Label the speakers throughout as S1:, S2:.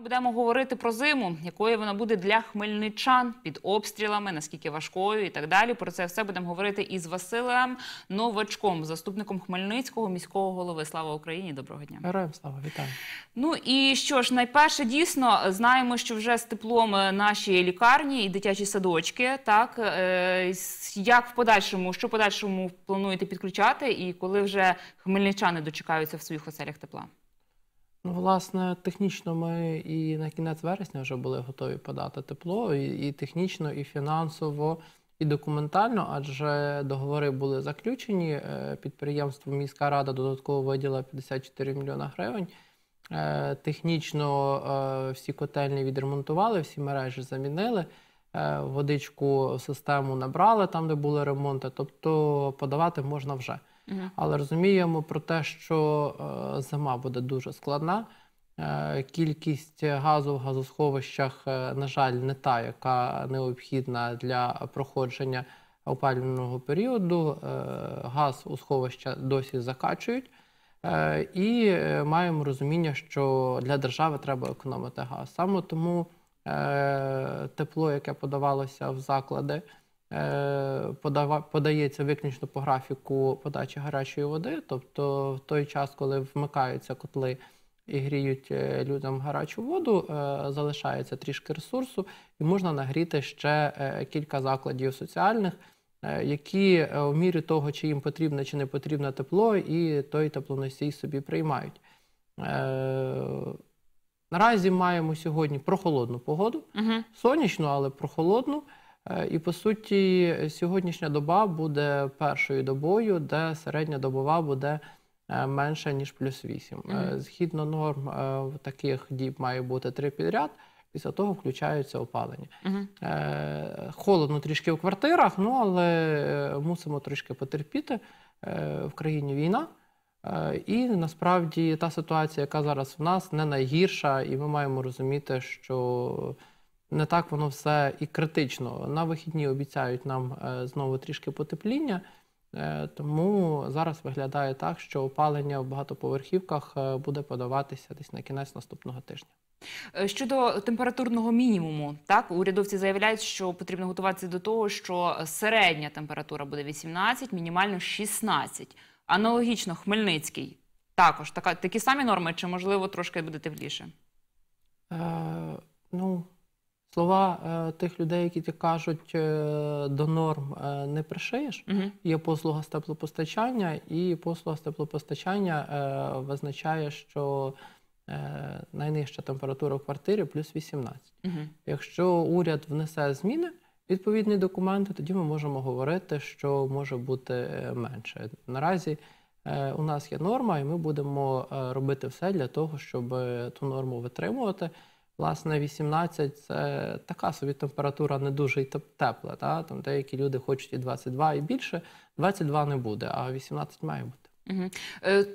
S1: будемо говорити про зиму, якою вона буде для хмельничан під обстрілами, наскільки важкою і так далі. Про це все будемо говорити із Василем Новачком, заступником Хмельницького міського голови. Слава Україні! Доброго дня! Героям слава вітаю! Ну і що ж, найперше дійсно знаємо, що вже з теплом е, наші лікарні і дитячі садочки. Так е, як в подальшому, що в подальшому плануєте підключати, і коли вже хмельничани дочекаються в своїх оселях тепла?
S2: Ну, Власне, технічно ми і на кінець вересня вже були готові подати тепло, і, і технічно, і фінансово, і документально, адже договори були заключені. Е, підприємство міська рада додатково виділа 54 мільйони гривень. Е, технічно е, всі котельні відремонтували, всі мережі замінили. Водичку в систему набрали там, де були ремонти. Тобто подавати можна вже. Але розуміємо про те, що е, зима буде дуже складна. Е, кількість газу в газосховищах, е, на жаль, не та, яка необхідна для проходження опалювального періоду. Газ у сховища досі закачують, і маємо розуміння, що для держави треба економити газ. Саме тому тепло, яке подавалося в заклади. Е, подається виключно по графіку подачі гарячої води, тобто в той час, коли вмикаються котли і гріють е, людям гарячу воду, е, залишається трішки ресурсу, і можна нагріти ще кілька закладів соціальних, які в мірі того, чи їм потрібне чи не потрібне тепло, і той теплоносій собі приймають. Наразі маємо сьогодні прохолодну погоду, uh сонячну, але прохолодну. Е, і по суті, сьогоднішня доба буде першою добою, де середня добова буде е, менша, ніж плюс 8. Mm -hmm. Згідно норм е, таких діб має бути три підряд. Після того включаються опалення. Uh -huh. Холодно трішки в квартирах, ну але мусимо трішки потерпіти. В країні війна, і насправді та ситуація, яка зараз в нас, не найгірша, і ми маємо розуміти, що не так воно все і критично. На вихідні обіцяють нам е, знову трішки потепління, е, тому зараз виглядає так, що опалення в багатоповерхівках е, буде подаватися десь на кінець наступного тижня.
S1: Щодо температурного мінімуму, так урядовці заявляють, що потрібно готуватися до того, що середня температура буде 18, мінімально 16. Аналогічно, Хмельницький також така такі самі норми, чи можливо трошки буде тепліше?
S2: Е, ну Слова е, тих людей, які ти кажуть е, до норм е, не пришиєш. Угу. Є послуга з теплопостачання, і послуга з теплопостачання е, визначає, що е, найнижча температура в квартирі плюс 18. Угу. Якщо уряд внесе зміни, відповідні документи, тоді ми можемо говорити, що може бути е, менше. Наразі е, у нас є норма, і ми будемо е, робити все для того, щоб е, ту норму витримувати. Власне, 18 це така собі температура не дуже й тепла. Та? Там деякі люди хочуть і 22, і більше. 22 не буде, а 18 має бути.
S1: Угу.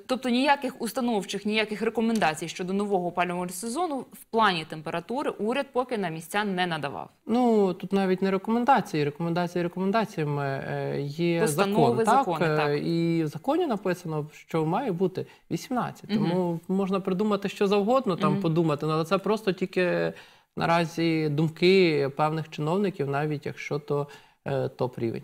S1: Тобто ніяких установчих, ніяких рекомендацій щодо нового опалювального сезону в плані температури уряд поки на місця не надавав.
S2: Ну тут навіть не рекомендації. Рекомендації рекомендаціями е, є Постанови, закон, закони, е, так? і в законі написано, що має бути 18. Угу. Тому можна придумати що завгодно, там угу. подумати, ну, але це просто тільки наразі думки певних чиновників, навіть якщо то топ рівень.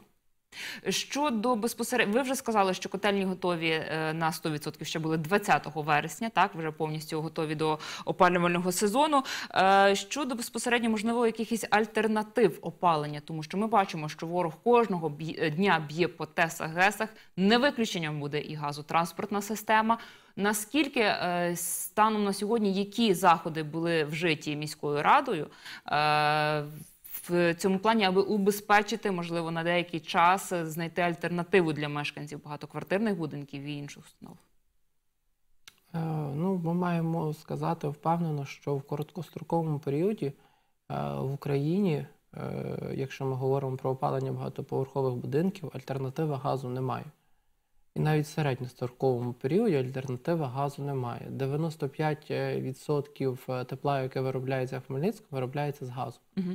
S1: Щодо безпосередньо, ви вже сказали, що котельні готові е, на 100%, ще були 20 вересня, так вже повністю готові до опалювального сезону. Е, щодо безпосередньо, можливо, якихось альтернатив опалення, тому що ми бачимо, що ворог кожного е, дня б'є по тесах гесах. Не виключенням буде і газотранспортна система. Наскільки станом на сьогодні які заходи були вжиті міською радою? в цьому плані, аби убезпечити, можливо, на деякий час е, знайти альтернативу для мешканців багатоквартирних будинків і інших установ?
S2: Е, ну, ми маємо сказати впевнено, що в короткостроковому періоді е, в Україні, якщо ми говоримо про опалення багатоповерхових будинків, альтернативи газу немає. І навіть в середньостроковому періоді альтернативи газу немає. 95% тепла, яке виробляється в Хмельницькому, виробляється з газу. Угу.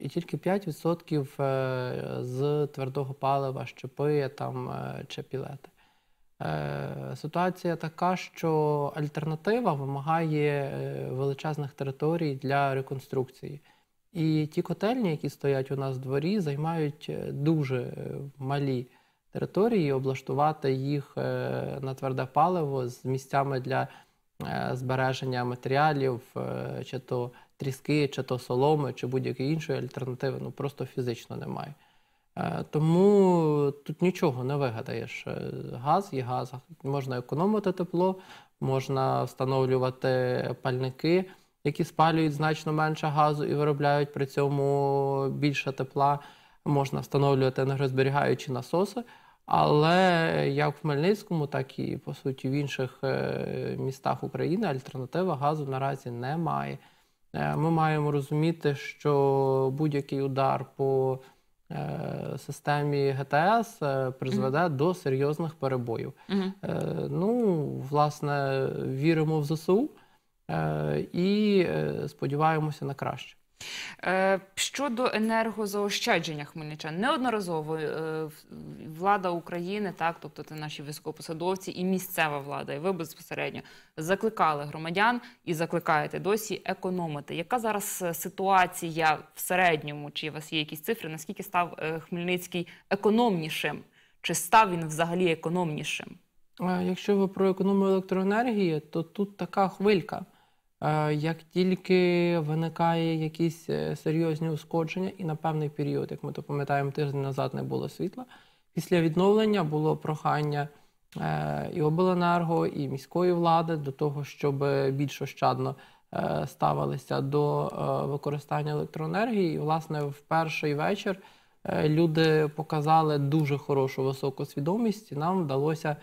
S2: І тільки 5% е, з твердого палива, щепи там, е, чи пілети. Е, ситуація така, що альтернатива вимагає величезних територій для реконструкції. І ті котельні, які стоять у нас в дворі, займають дуже малі території, облаштувати їх на тверде паливо з місцями для збереження матеріалів чи то тріски, чи то соломи, чи будь-якої іншої альтернативи, ну просто фізично немає. Е, тому тут нічого не вигадаєш. Е, газ є газ, можна економити тепло, можна встановлювати пальники, які спалюють значно менше газу і виробляють при цьому більше тепла. Можна встановлювати енергозберігаючі насоси. Але як в Хмельницькому, так і по суті в інших е, містах України альтернативи газу наразі немає. Е, ми маємо розуміти, що будь-який удар по е, системі ГТС е, призведе до серйозних перебоїв. Ну, власне, віримо в ЗСУ і сподіваємося на краще.
S1: Е, щодо енергозаощадження хмельничан, неодноразово е, влада України, так тобто це наші військовопосадовці і місцева влада, і ви безпосередньо закликали громадян і закликаєте досі економити. Яка зараз е, ситуація в середньому? Чи у вас є якісь цифри? Наскільки став Хмельницький економнішим? Чи став він взагалі економнішим?
S2: Якщо ви про економію електроенергії, то тут така хвилька. Е, як тільки виникає якісь е, серйозні ускодження, і на певний період, як ми то пам'ятаємо, тиждень назад не було світла. Після відновлення було прохання е, і обленерго, і міської влади до того, щоб більш ощадно ставилися до використання електроенергії. І, власне, в перший вечір люди показали дуже хорошу високу свідомість, і нам вдалося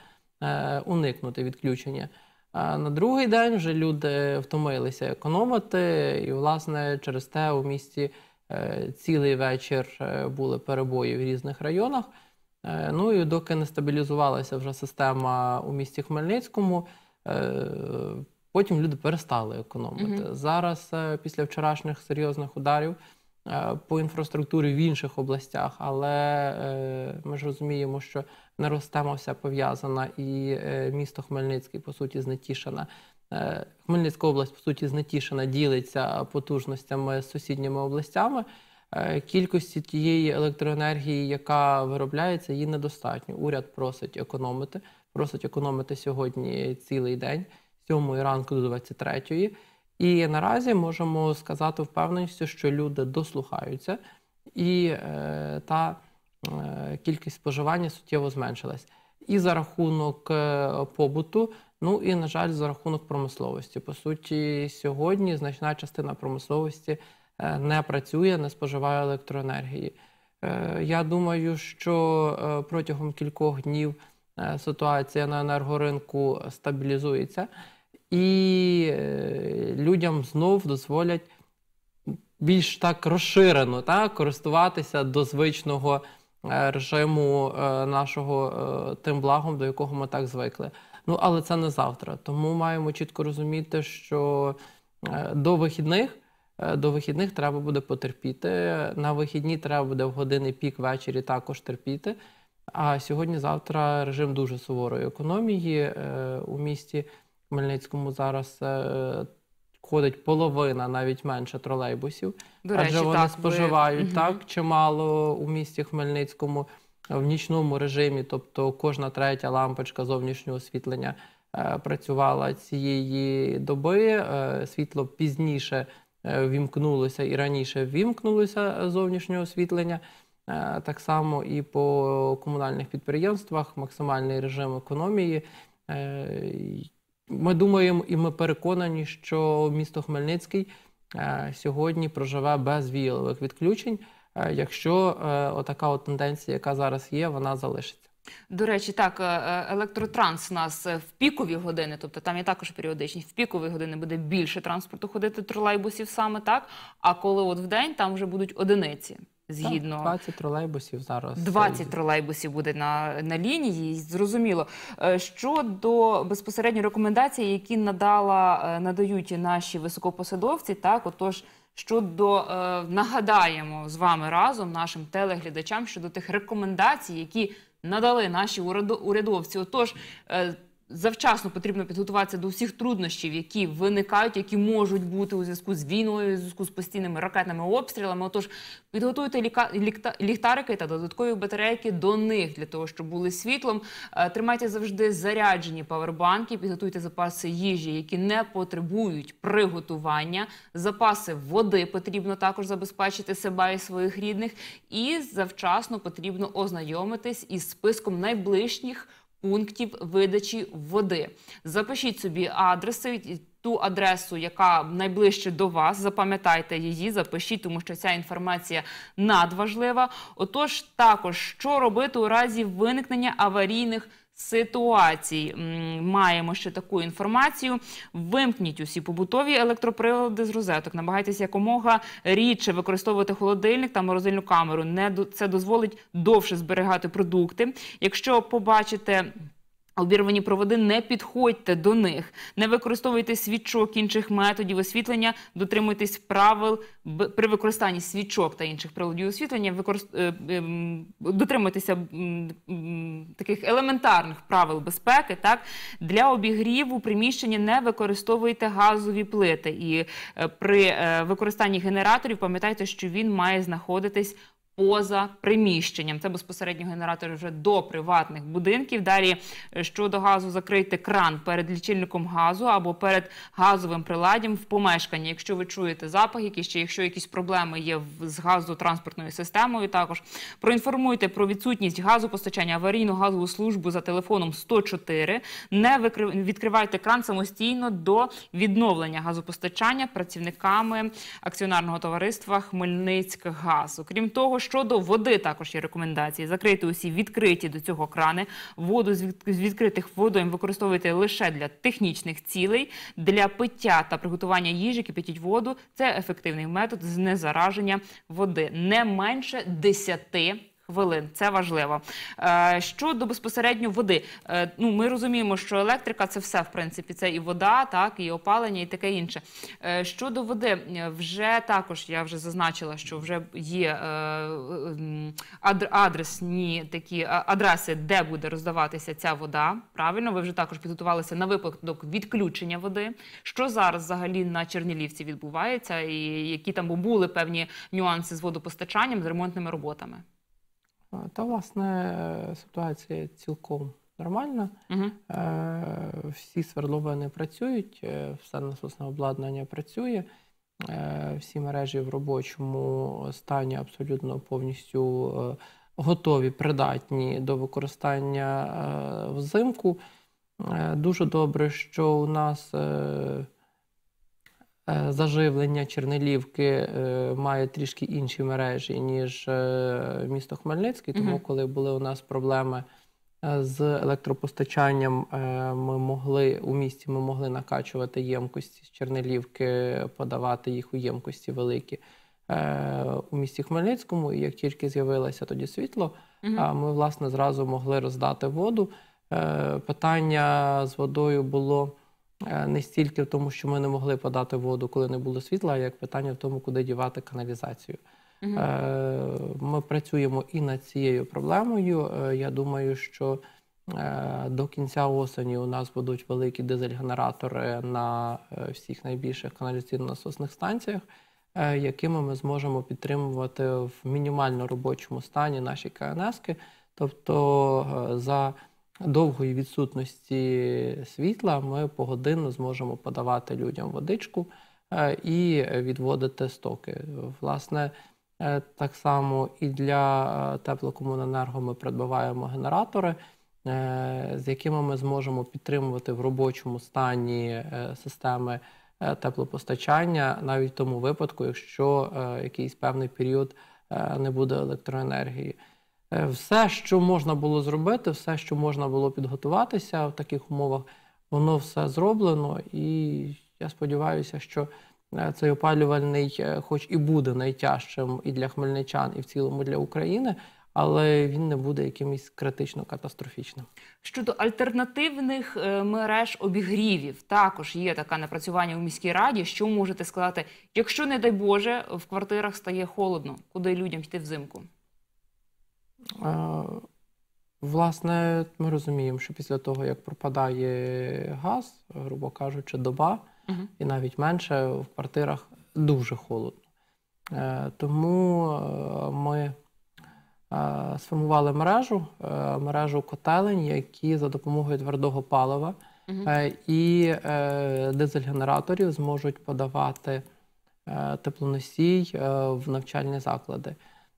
S2: уникнути відключення. А на другий день вже люди втомилися економити, і, власне, через те у місті е, цілий вечір е, були перебої в різних районах. Е, ну і доки не стабілізувалася вже система у місті Хмельницькому, потім люди перестали економити. Угу. Зараз, після вчорашніх серйозних ударів по інфраструктурі в інших областях, але ми ж розуміємо, що не тема пов'язана, і е, місто Хмельницький, по суті, знетішена. Е, Хмельницька область, по суті, знетішена, ділиться потужностями з сусідніми областями. Е, кількості тієї електроенергії, яка виробляється, її недостатньо. Уряд просить економити. Просить економити сьогодні цілий день, з 7 ранку до 23. І наразі можемо сказати впевненістю, що люди дослухаються, і е, та Е, кількість споживання суттєво зменшилась. І за рахунок е, побуту, ну і, на жаль, за рахунок промисловості. По суті, сьогодні значна частина промисловості е, не працює, не споживає електроенергії. Я думаю, що протягом кількох днів ситуація на енергоринку стабілізується, і людям знов дозволять більш так розширено так, користуватися до звичного. Е, режиму е, нашого е, тим благом, до якого ми так звикли. Ну але це не завтра. Тому маємо чітко розуміти, що до вихідних. До вихідних треба буде потерпіти. На вихідні треба буде в години пік ввечері також терпіти. А сьогодні-завтра режим дуже суворої економії у місті Хмельницькому. Зараз ходить половина, навіть менше тролейбусів, До адже вони так, споживають ви- так чимало у місті Хмельницькому в нічному режимі, тобто кожна третя лампочка зовнішнього освітлення е, працювала цієї доби. Е, Світло пізніше е, вімкнулося і раніше вімкнулося зовнішнього освітлення. Е, так само і по комунальних підприємствах максимальний режим економії. Е, ми думаємо і ми переконані, що місто Хмельницький е, сьогодні проживе без віялових відключень, е, якщо е, отака от тенденція, яка зараз є, вона залишиться.
S1: До речі, так електротранс у нас в пікові години, тобто там є також періодичні в пікові години буде більше транспорту ходити тролейбусів саме так. А коли от в день там вже будуть одиниці. Згідно 20 тролейбусів зараз 20 е, тролейбусів буде на на лінії. Зрозуміло е, щодо безпосередньо рекомендацій, які надала е, надають наші високопосадовці, так отож. Щодо нагадаємо з вами разом нашим телеглядачам щодо тих рекомендацій, які надали наші урядовці. Отож, завчасно потрібно підготуватися до всіх труднощів, які виникають, які можуть бути у зв'язку з війною, у зв'язку з постійними ракетними обстрілами. Отож, підготуйте ліка... ліхтарики та додаткові батарейки до них для того, щоб були світлом. Е, тримайте завжди заряджені павербанки, підготуйте запаси їжі, які не потребують приготування. Запаси води потрібно також забезпечити себе і своїх рідних, і завчасно потрібно ознайомитись із списком найближчих пунктів видачі води. Запишіть собі адреси. Ту адресу, яка найближче до вас, запам'ятайте її, запишіть, тому що ця інформація надважлива. Отож, також що робити у разі виникнення аварійних ситуацій. Маємо ще таку інформацію. Вимкніть усі побутові електроприлади з розеток. Намагайтеся якомога рідше використовувати холодильник та морозильну камеру. Не це дозволить довше зберігати продукти. Якщо побачите. Обірвані проводи не підходьте до них, не використовуйте свічок інших методів освітлення, дотримуйтесь правил при використанні свічок та інших приладів освітлення. Використ... Е, дотримуйтеся таких елементарних правил безпеки. Так для обігріву приміщення не використовуйте газові плити, і е, при е, використанні генераторів пам'ятайте, що він має знаходитись поза приміщенням. Це безпосередньо генератори вже до приватних будинків. Далі е, щодо газу закрити кран перед лічильником газу або перед газовим приладдям в помешканні. Якщо ви чуєте запах, які ще якщо якісь проблеми є з газотранспортною системою, також проінформуйте про відсутність газопостачання аварійну газову службу за телефоном 104. Не відкривайте кран самостійно до відновлення газопостачання працівниками акціонерного товариства Хмельницький газ. Окрім того, щодо води також є рекомендації закрити усі відкриті до цього крани. Воду з відкритих водойм використовувати лише для технічних цілей, для пиття та приготування їжі, кипятіть воду. Це ефективний метод знезараження води не менше 10 хвилин. Це важливо. Е, щодо безпосередньо води, е, ну ми розуміємо, що електрика це все в принципі. Це і вода, так і опалення, і таке інше. Е, щодо води, вже також я вже зазначила, що вже є адресні такі адреси, де буде роздаватися ця вода. Правильно, ви вже також підготувалися на випадок відключення води. Що зараз взагалі на Чернілівці відбувається, і які там були певні нюанси з водопостачанням з ремонтними роботами.
S2: Е, та, власне, ситуація цілком нормальна. Угу. Всі свердловини працюють, е, все насосне обладнання працює, всі мережі в робочому стані абсолютно повністю готові, придатні до використання взимку. Дуже добре, що у нас Е, заживлення Чернелівки е, має трішки інші мережі, ніж е, місто Хмельницький. Тому, угу. коли були у нас проблеми з електропостачанням, ми могли у місті ми могли накачувати ємкості з Чернелівки, подавати їх у ємкості великі. У місті Хмельницькому, і як тільки з'явилося тоді світло, uh ми власне зразу могли роздати воду. Питання з водою було Е, не стільки в тому, що ми не могли подати воду, коли не було світла, як питання в тому, куди дівати каналізацію. Угу. Ми працюємо і над цією проблемою. Е, я думаю, що до кінця осені у нас будуть великі дизель-генератори на всіх найбільших каналізаційно-насосних станціях, якими ми зможемо підтримувати в мінімально робочому стані наші КНСки. Тобто за довгої відсутності світла ми погодинно зможемо подавати людям водичку е, і відводити стоки. Власне, е, так само і для е, теплокомуненерго ми придбаваємо генератори, з якими ми зможемо підтримувати в робочому стані системи теплопостачання, навіть в тому випадку, якщо якийсь певний період не буде електроенергії. Е, все, що можна було зробити, все, що можна було підготуватися в таких умовах, воно все зроблено. І я сподіваюся, що е, цей опалювальний, е, хоч і буде найтяжчим і для хмельничан, і в цілому для України. Але він не буде якимось критично катастрофічним.
S1: Щодо альтернативних мереж обігрівів, також є таке напрацювання у міській раді. Що можете сказати, якщо не дай Боже в квартирах стає холодно, куди людям йти взимку?
S2: Власне, ми розуміємо, що після того, як пропадає газ, грубо кажучи, доба угу. і навіть менше в квартирах дуже холодно. Е, тому е, ми е, сформували мережу, мережу котелень, які за допомогою твердого палива угу. і дизель-генераторів зможуть подавати теплоносій в навчальні заклади.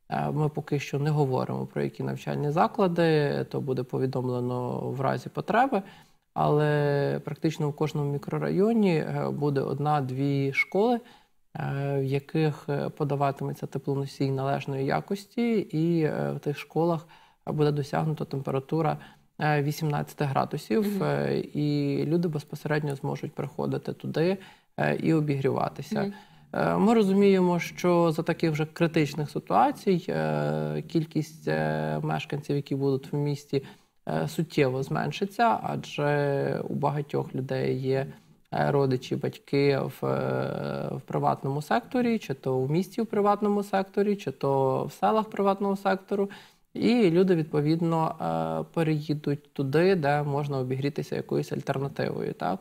S2: Е, ми поки що не говоримо про які навчальні заклади, то буде повідомлено в разі потреби. Але практично в кожному мікрорайоні е, буде одна-дві школи, е, в яких подаватиметься теплоносій належної якості, і в тих школах буде досягнута температура 18 градусів, і люди безпосередньо зможуть приходити туди і обігріватися. Е, ми розуміємо, що за таких вже критичних ситуацій е, кількість е, мешканців, які будуть в місті, суттєво зменшиться, адже у багатьох людей є родичі, батьки в, в приватному секторі, чи то в місті в приватному секторі, чи то в селах приватного сектору. І люди відповідно переїдуть туди, де можна обігрітися якоюсь альтернативою. так.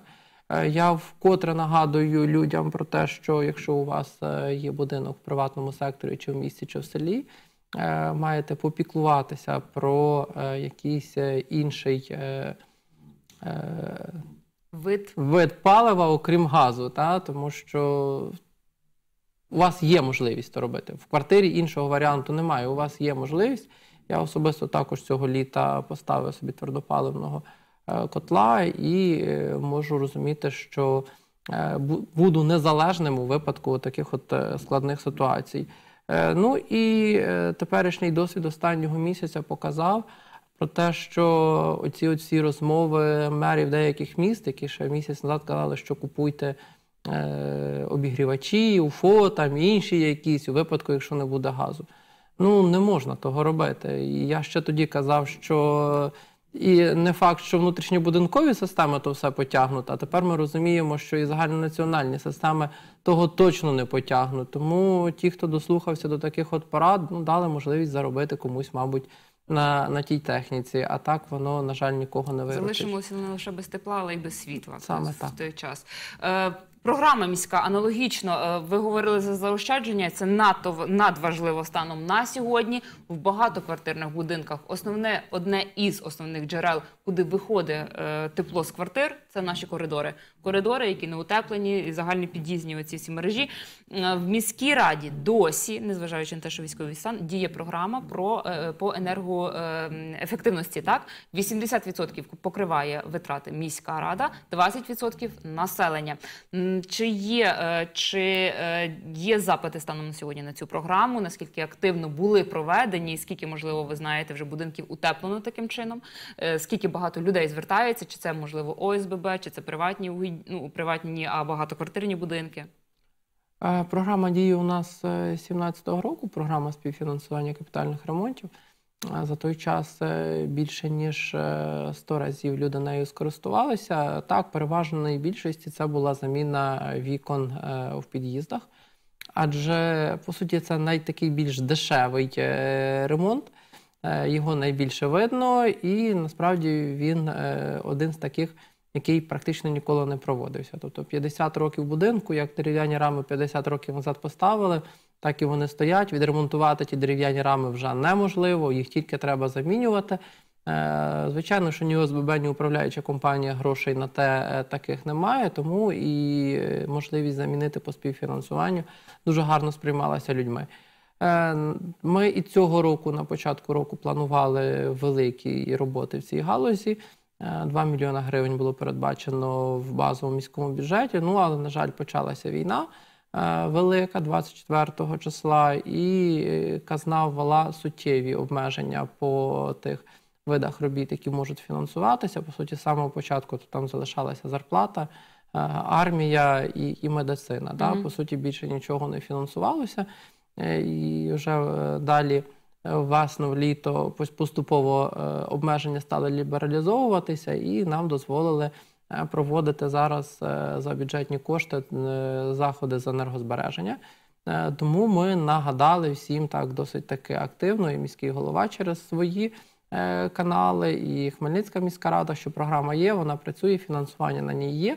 S2: Е, я вкотре нагадую людям про те, що якщо у вас е, є будинок в приватному секторі, чи в місті, чи в селі, е, маєте попіклуватися про якийсь інший вид вид палива, окрім газу, та? тому що у вас є можливість це робити. В квартирі іншого варіанту немає. У вас є можливість. Я особисто також цього літа поставив собі твердопаливного. Е, котла, і е, можу розуміти, що е, буду незалежним у випадку таких от складних ситуацій. Ну і теперішній досвід останнього місяця показав про те, що оці всі розмови мерів деяких міст, які ще місяць назад казали, що купуйте. Обігрівачі, УФО, там інші якісь у випадку, якщо не буде газу. Ну не можна того робити. І я ще тоді казав, що і не факт, що внутрішньобудинкові системи то все потягнуть, а тепер ми розуміємо, що і загальнонаціональні системи того точно не потягнуть. Тому ті, хто дослухався до таких от порад, ну дали можливість заробити комусь, мабуть, на на тій техніці. А так воно, на жаль, нікого не вирішить. Залишимося
S1: не лише без тепла, але й без світла Саме в так. той час. Е, Програма міська аналогічно. Е, ви говорили за заощадження. Це надто надважливо станом на сьогодні. В багатоквартирних будинках основне одне із основних джерел, куди виходить е, тепло з квартир, це наші коридори коридори, які не утеплені, і під'їзні. оці всі мережі. Е, в міській раді досі, незважаючи на те, що військовий стан, діє програма про е, по енергоефективності. Е, так 80% покриває витрати міська рада, 20% населення. Чи є чи є запити станом на сьогодні на цю програму? Наскільки активно були проведені? Скільки можливо ви знаєте, вже будинків утеплено таким чином? Скільки багато людей звертається? Чи це можливо ОСББ, чи це приватні угідні? ну, приватні, а багатоквартирні будинки?
S2: Е, програма діє у нас 2017 е, року. Програма співфінансування капітальних ремонтів. За той час е, більше ніж 100 разів люди нею скористувалися. Так, переважно найбільшості це була заміна вікон в під'їздах, адже по суті це найтакий більш дешевий ремонт. Його найбільше видно, і насправді він один з таких який практично ніколи не проводився. Тобто 50 років будинку, як дерев'яні рами 50 років назад поставили, так і вони стоять. Відремонтувати ті дерев'яні рами вже неможливо, їх тільки треба замінювати. Е, звичайно, що ні ОСББ, ні управляюча компанія грошей на те е, таких немає, тому і е, можливість замінити по співфінансуванню дуже гарно сприймалася людьми. Ми і цього року, на початку року, планували великі роботи в цій галузі. 2 мільйона гривень було передбачено в базовому міському бюджеті. Ну але на жаль, почалася війна е, велика 24 числа, і е, казна ввела суттєві обмеження по тих. Видах робіт, які можуть фінансуватися, по суті, з самого початку то там залишалася зарплата, е, армія і і медицина. Mm -hmm. Да? По суті, більше нічого не фінансувалося. І вже далі Е, власне в літо поступово е, обмеження стали лібералізовуватися, і нам дозволили е, проводити зараз за бюджетні кошти заходи з енергозбереження. Тому ми нагадали всім так досить таки активно, і міський голова через свої канали, і Хмельницька міська рада, що програма є, вона працює, фінансування на ній є.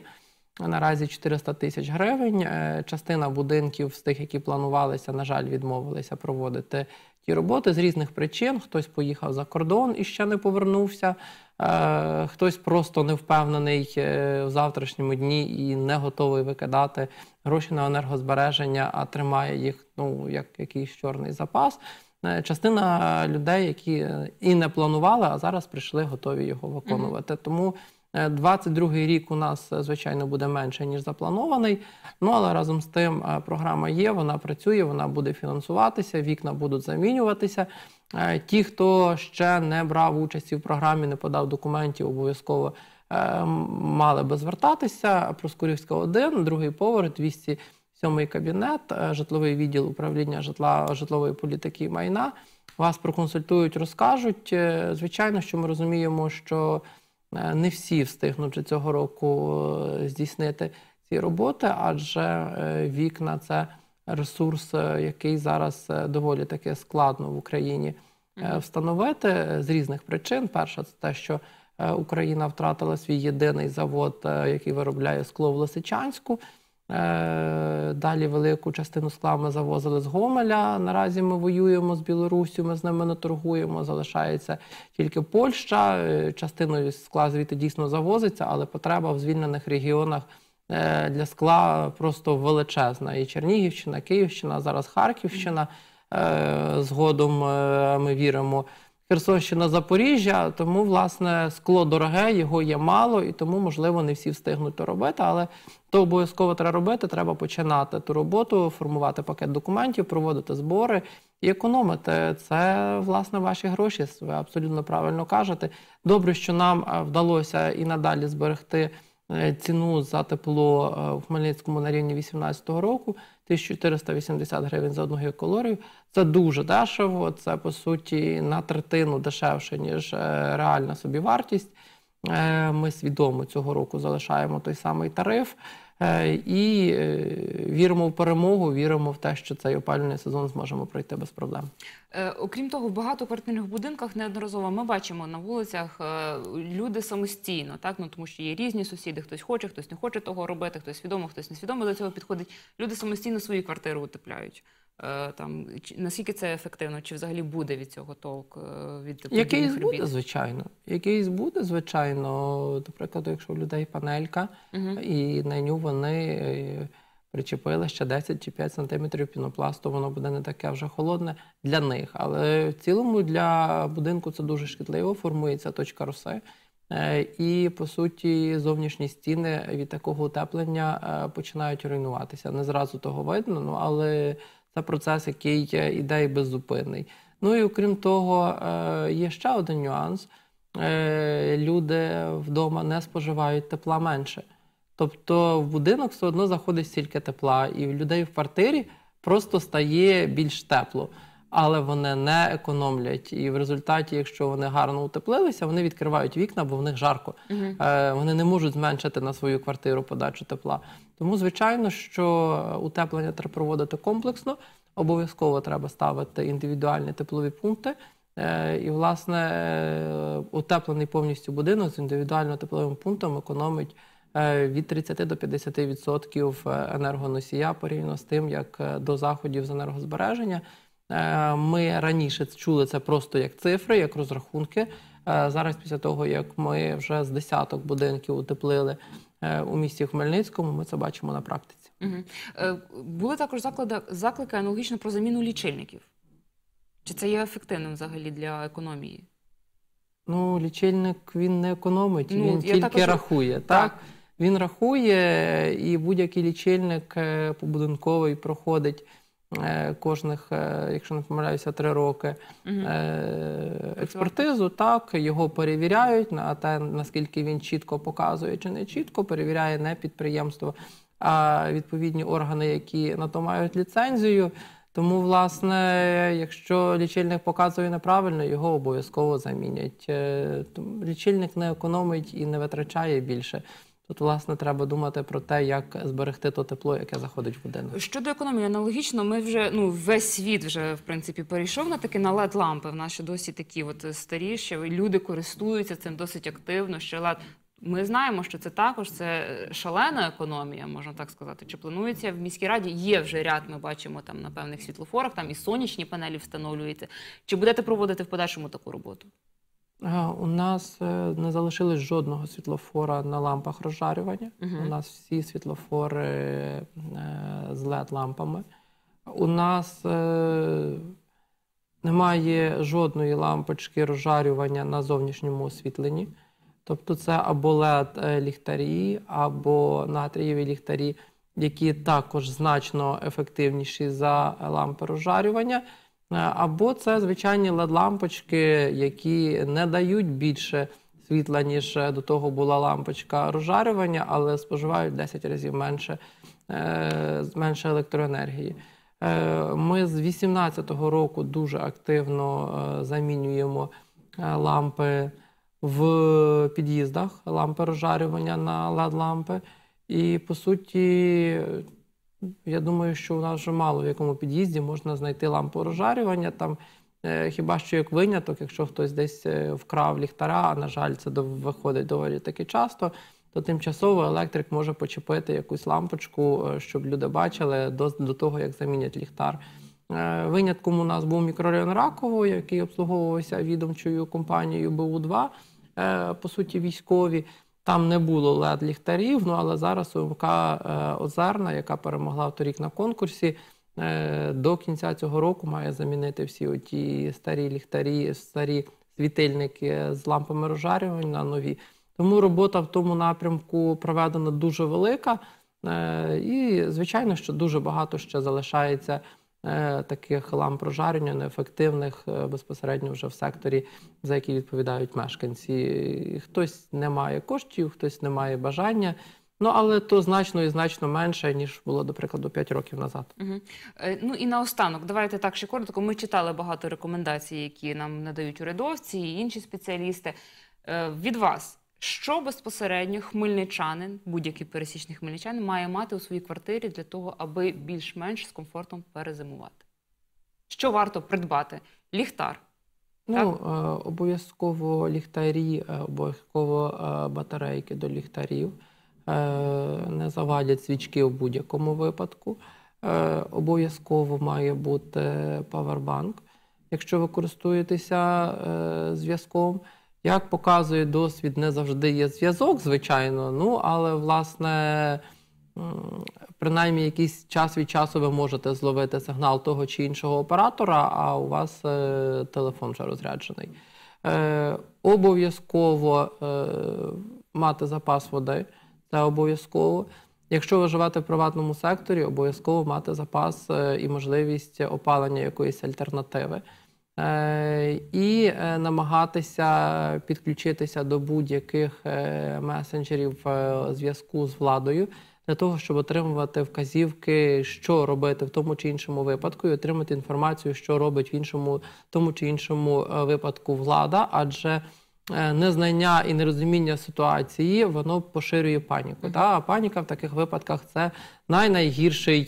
S2: Наразі 400 тисяч гривень. Е, частина будинків з тих, які планувалися, на жаль, відмовилися проводити ті роботи з різних причин. Хтось поїхав за кордон і ще не повернувся, е, хтось просто не впевнений е, в завтрашньому дні і не готовий викидати гроші на енергозбереження, а тримає їх ну як якийсь чорний запас. Частина людей, які і не планували, а зараз прийшли готові його виконувати. Тому 22-й е, рік у нас, е, звичайно, буде менше ніж запланований. Ну але разом з тим е, програма є. Вона працює, вона буде фінансуватися, вікна будуть замінюватися. Ті, хто ще не брав участі в програмі, не подав документів, обов'язково мали би звертатися. Проскурівська 1, другий поверх, сьомий кабінет, житловий відділ управління житла житлової політики і майна. Вас проконсультують, розкажуть. Звичайно, що ми розуміємо, що Е, не всі встигнучи цього року е, здійснити ці роботи, адже е, вікна це ресурс, який зараз доволі таки складно в Україні встановити з різних причин. Перша це те, що Україна втратила свій єдиний завод, який виробляє скло в Лисичанську. Е, далі велику частину скла ми завозили з Гомеля. Наразі ми воюємо з Білорусю, ми з ними не торгуємо. Залишається тільки Польща. Е, Частиною скла звідти дійсно завозиться, але потреба в звільнених регіонах е, для скла просто величезна. І Чернігівщина, Київщина, зараз Харківщина. Згодом ми віримо. Херсонщина, Запоріжжя, тому власне скло дороге, його є мало, і тому, можливо, не всі встигнуть то робити. Але то обов'язково треба робити. Треба починати ту роботу, формувати пакет документів, проводити збори і економити. Це власне ваші гроші. Ви абсолютно правильно кажете. Добре, що нам е, вдалося і надалі зберегти. Е, ціну за тепло е, в Хмельницькому на рівні 2018 року 1480 гривень за одну гікалорію. Це дуже дешево. Це по суті на третину дешевше ніж е, реальна собівартість. Ми свідомо цього року залишаємо той самий тариф. Е, і е, віримо в перемогу, віримо в те, що цей опалювальний сезон зможемо пройти без проблем.
S1: Е, окрім того, в багатоквартирних будинках неодноразово ми бачимо на вулицях люди самостійно, так ну тому що є різні сусіди, хтось хоче, хтось не хоче того робити, хтось свідомо, хтось несвідомо до цього підходить. Люди самостійно свою квартиру утепляють. Е, там наскільки це ефективно, чи взагалі буде від цього толк е, від якийсь буде,
S2: звичайно. Якийсь буде, звичайно. До якщо у людей панелька, угу. і на ню вони е, причепили ще 10 чи 5 сантиметрів пінопласту, воно буде не таке вже холодне для них. Але в цілому для будинку це дуже шкідливо, формується точка роси. І по суті, зовнішні стіни від такого утеплення починають руйнуватися. Не зразу того видно, ну але це процес, який е, іде і беззупинний. Ну і окрім того, е, є ще один нюанс: е, люди вдома не споживають тепла менше. Тобто в будинок все одно заходить стільки тепла, і в людей в квартирі просто стає більш тепло але вони не економлять. І в результаті, якщо вони гарно утеплилися, вони відкривають вікна, бо в них жарко. Угу. Е, Вони не можуть зменшити на свою квартиру подачу тепла. Тому, звичайно, що утеплення треба проводити комплексно. Обов'язково треба ставити індивідуальні теплові пункти. Е, і, власне, е, утеплений повністю будинок з індивідуально тепловим пунктом економить е, від 30 до 50% енергоносія порівняно з тим, як до заходів з енергозбереження. Е, ми раніше чули це просто як цифри, як розрахунки. Е, зараз, після того, як ми вже з десяток будинків утеплили е, у місті Хмельницькому, ми це бачимо на практиці.
S1: Угу. Були також заклади, заклики аналогічно про заміну лічильників. Чи це є ефективним взагалі для економії?
S2: Ну, лічильник він не економить, ну, він тільки також... рахує. Так? так? Він рахує, і будь-який лічильник побудинковий проходить. Е, кожних, е, якщо не помиляюся, е, три роки експертизу. Так його перевіряють на те, наскільки він чітко показує чи не чітко, перевіряє не підприємство, а відповідні органи, які на то мають ліцензію. Тому, власне, якщо лічильник показує неправильно, його обов'язково замінять. Лічильник не економить і не витрачає більше. Тут, власне, треба думати про те, як зберегти то тепло, яке заходить в будинок.
S1: Щодо економії, аналогічно, ми вже ну весь світ вже в принципі перейшов на такі на led лампи. В нас ще досі такі, от старі, ще люди користуються цим досить активно. Ще LED. Ми знаємо, що це також це е, шалена економія, можна так сказати. Чи планується в міській раді? Є вже ряд. Ми бачимо там на певних світлофорах, там і сонячні панелі встановлюються. Чи будете проводити в подальшому таку роботу?
S2: Е, у нас е, не залишилось жодного світлофора на лампах розжарювання. Угу. У нас всі світлофори е, з led лампами. У нас немає жодної лампочки розжарювання на зовнішньому освітленні. Тобто, це або led ліхтарі, або натрієві ліхтарі, які також значно ефективніші за лампи розжарювання. Е, або це звичайні LED-лампочки, які не дають більше світла, ніж е, до того була лампочка розжарювання, але споживають 10 разів менше е, менше електроенергії. Ми з 2018 року дуже активно замінюємо лампи в під'їздах, лампи розжарювання на LED-лампи. І по суті. Я думаю, що у нас вже мало в якому під'їзді можна знайти лампу розжарювання. Там е, хіба що як виняток, якщо хтось десь е, вкрав ліхтара, а на жаль, це виходить доволі таки часто, то тимчасово електрик може почепити якусь лампочку, е, щоб люди бачили до, до того, як замінять ліхтар. Винятком у нас був мікрорайон Раково, який обслуговувався відомчою компанією БУ-2, по суті, військові. Там не було лед ліхтарів, ну але зараз ОМК е, Озерна, яка перемогла торік на конкурсі, е, до кінця цього року має замінити всі оті старі ліхтарі, старі світильники з лампами розжарювань на нові. Тому робота в тому напрямку проведена дуже велика, е, і звичайно, що дуже багато ще залишається. Е, таких лам прожарення, неефективних е, безпосередньо вже в секторі, за які відповідають мешканці. Хтось не має коштів, хтось не має бажання. Ну, але то значно і значно менше ніж було до прикладу 5 років назад.
S1: Угу. Ну і наостанок, давайте так ще коротко. Ми читали багато рекомендацій, які нам надають урядовці і інші спеціалісти. Від вас що безпосередньо хмельничанин, будь-який пересічний хмельничанин, має мати у своїй квартирі для того, аби більш-менш з комфортом перезимувати? Що варто придбати? Ліхтар.
S2: Ну, е, обов'язково ліхтарі, е, обов'язково е, батарейки до ліхтарів. Не завадять свічки в будь-якому випадку. Обов'язково має бути павербанк, якщо ви користуєтеся зв'язком. Як показує досвід, не завжди є зв'язок, звичайно, ну але власне. Принаймні, якийсь час від часу ви можете зловити сигнал того чи іншого оператора, а у вас е, телефон вже розряджений. Е, Обов'язково е, мати запас води. Це обов'язково. Якщо ви живете в приватному секторі, обов'язково мати запас е, і можливість опалення якоїсь альтернативи. Е, і е, намагатися підключитися до будь-яких е, месенджерів зв'язку з владою для того, щоб отримувати вказівки, що робити в тому чи іншому випадку, і отримати інформацію, що робить в іншому тому чи іншому випадку влада, адже Незнання і нерозуміння ситуації воно поширює паніку. Та? А паніка в таких випадках це найгірший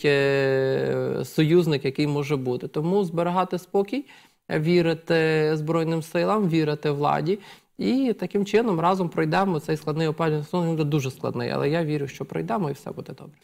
S2: союзник, який може бути. Тому зберігати спокій вірити Збройним силам, вірити владі. І таким чином разом пройдемо цей складний опалювальний сезон. Він дуже складний, але я вірю, що пройдемо і все буде добре.